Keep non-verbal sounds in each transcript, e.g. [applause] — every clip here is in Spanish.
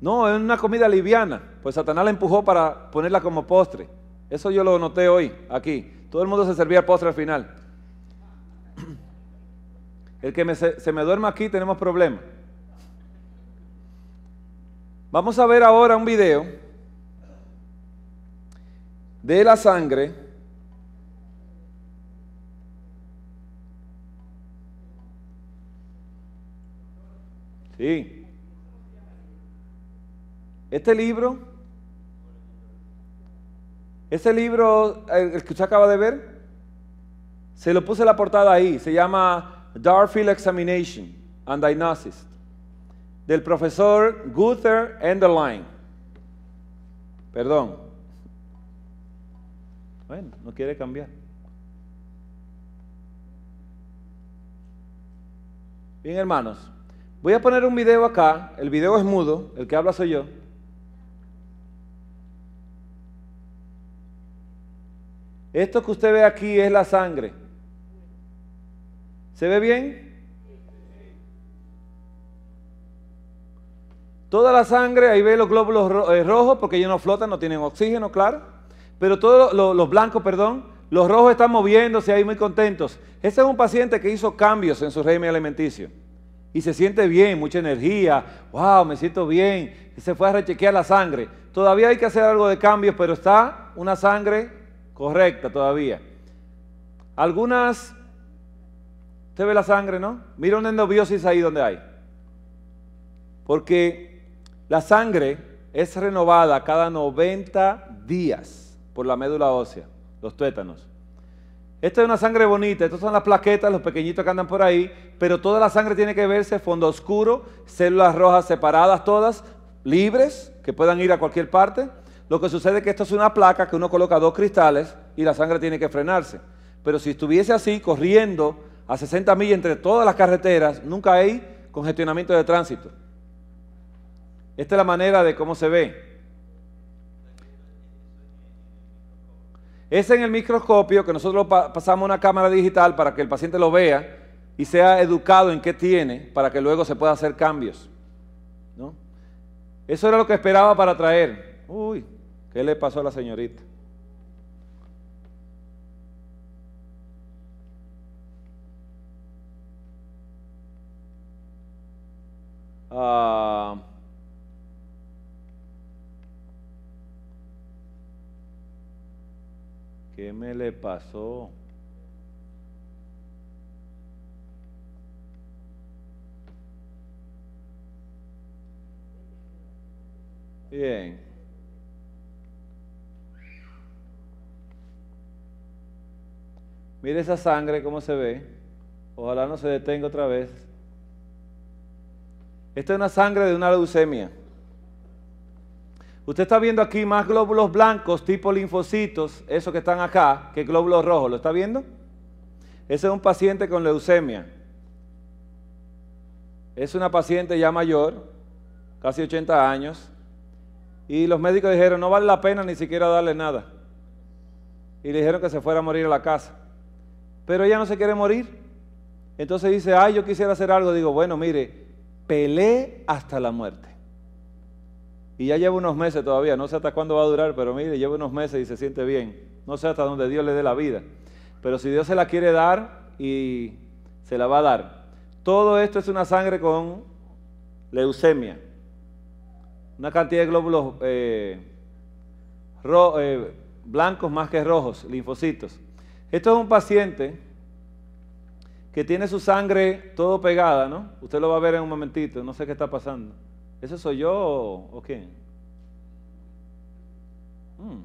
No, es una comida liviana. Pues Satanás la empujó para ponerla como postre. Eso yo lo noté hoy, aquí. Todo el mundo se servía postre al final. [clears throat] El que se, me duerma aquí tenemos problemas. Vamos a ver ahora un video de la sangre Sí. Este libro, este libro, el que usted acaba de ver, se lo puse la portada ahí, se llama Darfield Examination and Diagnosis, del profesor Guther Enderlein. Perdón. Bueno, no quiere cambiar. Bien, hermanos, voy a poner un video acá. El video es mudo, el que habla soy yo. Esto que usted ve aquí es la sangre. ¿Se ve bien? Toda la sangre, ahí ve los glóbulos eh, rojos, porque ellos no flotan, no tienen oxígeno, claro. Pero todos los blancos, perdón, los rojos están moviéndose ahí muy contentos. Este es un paciente que hizo cambios en su régimen alimenticio. Y se siente bien, mucha energía. ¡Wow! Me siento bien. se fue a rechequear la sangre. Todavía hay que hacer algo de cambios, pero está una sangre correcta todavía. Algunas, usted ve la sangre, ¿no? Mira una endobiosis ahí donde hay. Porque la sangre es renovada cada 90 días por la médula ósea, los tuétanos. Esta es una sangre bonita, estas son las plaquetas, los pequeñitos que andan por ahí, pero toda la sangre tiene que verse fondo oscuro, células rojas separadas todas, libres, que puedan ir a cualquier parte, lo que sucede es que esto es una placa que uno coloca dos cristales y la sangre tiene que frenarse. Pero si estuviese así, corriendo a 60 millas entre todas las carreteras, nunca hay congestionamiento de tránsito. Esta es la manera de cómo se ve. Es en el microscopio que nosotros pasamos una cámara digital para que el paciente lo vea y sea educado en qué tiene para que luego se pueda hacer cambios. ¿no? Eso era lo que esperaba para traer. Uy, ¿Qué le pasó a la señorita? Ah, ¿Qué me le pasó? Bien. Mire esa sangre cómo se ve. Ojalá no se detenga otra vez. Esta es una sangre de una leucemia. Usted está viendo aquí más glóbulos blancos tipo linfocitos, esos que están acá, que glóbulos rojos. ¿Lo está viendo? Ese es un paciente con leucemia. Es una paciente ya mayor, casi 80 años, y los médicos dijeron, no vale la pena ni siquiera darle nada. Y le dijeron que se fuera a morir a la casa pero ella no se quiere morir. Entonces dice, ay, yo quisiera hacer algo. Digo, bueno, mire, peleé hasta la muerte. Y ya lleva unos meses todavía, no sé hasta cuándo va a durar, pero mire, lleva unos meses y se siente bien. No sé hasta dónde Dios le dé la vida. Pero si Dios se la quiere dar y se la va a dar. Todo esto es una sangre con leucemia. Una cantidad de glóbulos eh, eh, blancos más que rojos, linfocitos. Esto es un paciente que tiene su sangre todo pegada, ¿no? Usted lo va a ver en un momentito, no sé qué está pasando. ¿Eso soy yo o, qué? quién? Hmm.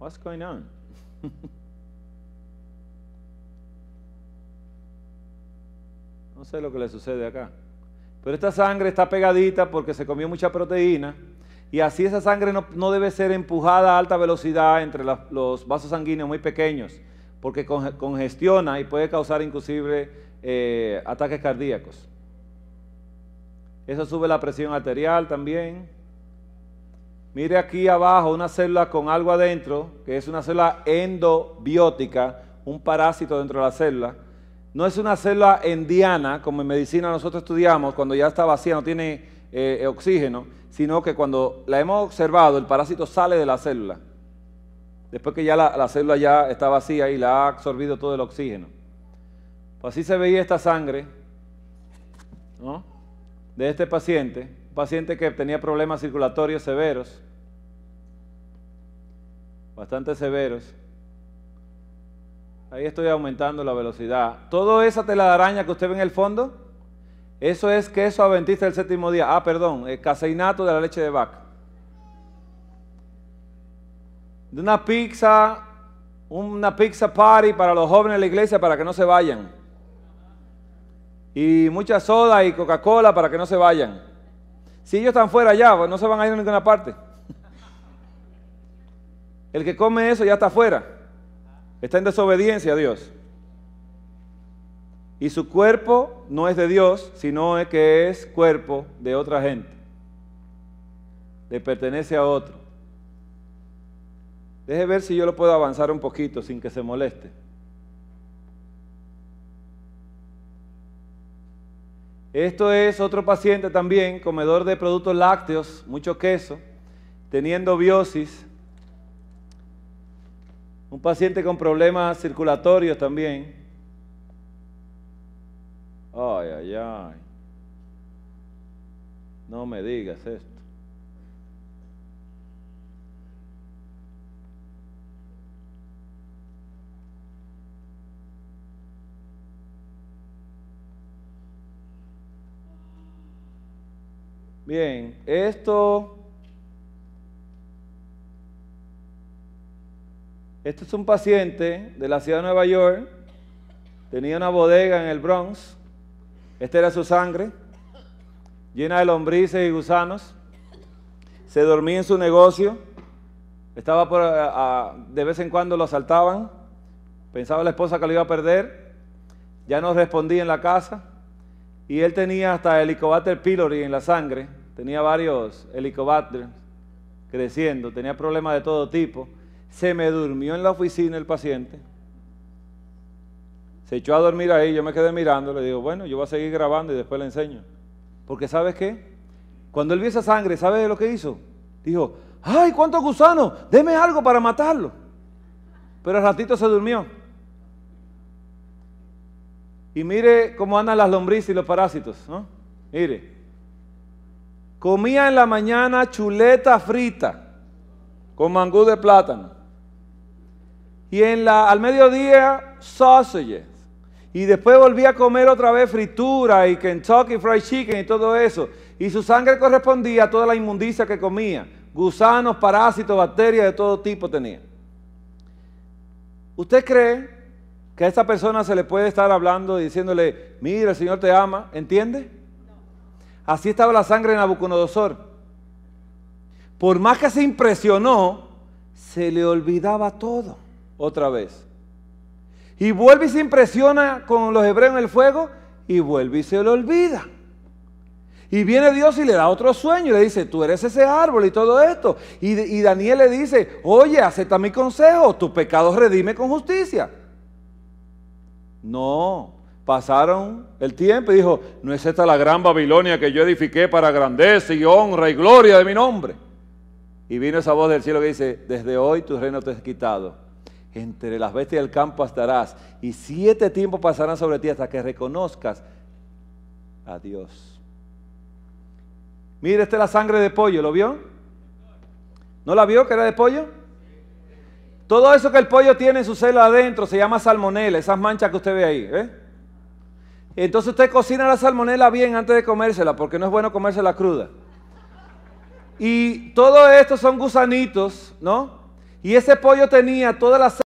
What's going on? [laughs] no sé lo que le sucede acá. Pero esta sangre está pegadita porque se comió mucha proteína y así esa sangre no, debe ser empujada a alta velocidad entre los vasos sanguíneos muy pequeños, porque congestiona y puede causar inclusive eh, ataques cardíacos. Eso sube la presión arterial también. Mire aquí abajo una célula con algo adentro, que es una célula endobiótica, un parásito dentro de la célula. No es una célula endiana, como en medicina nosotros estudiamos, cuando ya está vacía, no tiene eh, eh, oxígeno, sino que cuando la hemos observado, el parásito sale de la célula. Después que ya la, célula ya está vacía y la ha absorbido todo el oxígeno. Pues así se veía esta sangre de este paciente, un paciente que tenía problemas circulatorios severos, bastante severos. Ahí estoy aumentando la velocidad. Toda esa telaraña que usted ve en el fondo eso es queso aventista del séptimo día. Ah, perdón, el eh, caseinato de la leche de vaca. De una pizza, una pizza party para los jóvenes de la iglesia para que no se vayan. Y mucha soda y Coca-Cola para que no se vayan. Si ellos están fuera ya, pues no se van a ir a ninguna parte. [laughs] El que come eso ya está fuera. Está en desobediencia a Dios. Y su cuerpo no es de Dios, sino es que es cuerpo de otra gente. Le pertenece a otro. Deje ver si yo lo puedo avanzar un poquito sin que se moleste. Esto es otro paciente también, comedor de productos lácteos, mucho queso, teniendo biosis. Un paciente con problemas circulatorios también. Ay, No me digas esto. Bien, esto, esto es un paciente de la ciudad de Nueva York, tenía una bodega en el Bronx, esta era su sangre, llena de lombrices y gusanos. Se dormía en su negocio. Estaba por, eh, de vez en cuando lo asaltaban. Pensaba la esposa que lo iba a perder. Ya no respondía en la casa. Y él tenía hasta helicobacter pylori en la sangre. Tenía varios helicobacter creciendo. Tenía problemas de todo tipo. Se me durmió en la oficina el paciente. Se echó a dormir ahí, yo me quedé mirando, le digo, bueno, yo voy a seguir grabando y después le enseño. Porque ¿sabes qué? Cuando él vio esa sangre, ¿sabes lo que hizo? Dijo, ay, cuántos gusanos, deme algo para matarlo. Pero al ratito se durmió. Y mire cómo andan las lombrices y los parásitos, ¿no? Mire. Comía en la mañana chuleta frita con mangú de plátano. Y en la, al mediodía, sausage y después volvía a comer otra vez fritura y Kentucky Fried Chicken y todo eso. Y su sangre correspondía a toda la inmundicia que comía. Gusanos, parásitos, bacterias de todo tipo tenía. ¿Usted cree que a esta persona se le puede estar hablando y diciéndole, mira, el Señor te ama? ¿Entiende? Así estaba la sangre de Nabucodonosor. Por más que se impresionó, se le olvidaba todo otra vez. Y vuelve y se impresiona con los hebreos en el fuego y vuelve y se lo olvida. Y viene Dios y le da otro sueño y le dice, tú eres ese árbol y todo esto. Y, Daniel le dice, oye, acepta mi consejo, tus pecado redime con justicia. No, pasaron el tiempo y dijo, no es esta la gran Babilonia que yo edifiqué para grandeza y honra y gloria de mi nombre. Y vino esa voz del cielo que dice, desde hoy tu reino te es quitado entre las bestias del campo estarás, y siete tiempos pasarán sobre ti hasta que reconozcas a Dios. Mire, esta es la sangre de pollo, ¿lo vio? ¿No la vio que era de pollo? Todo eso que el pollo tiene en su celo adentro se llama salmonela, esas manchas que usted ve ahí. ¿eh? Entonces usted cocina la salmonela bien antes de comérsela, porque no es bueno comérsela cruda. Y todo esto son gusanitos, ¿no? Y ese pollo tenía la las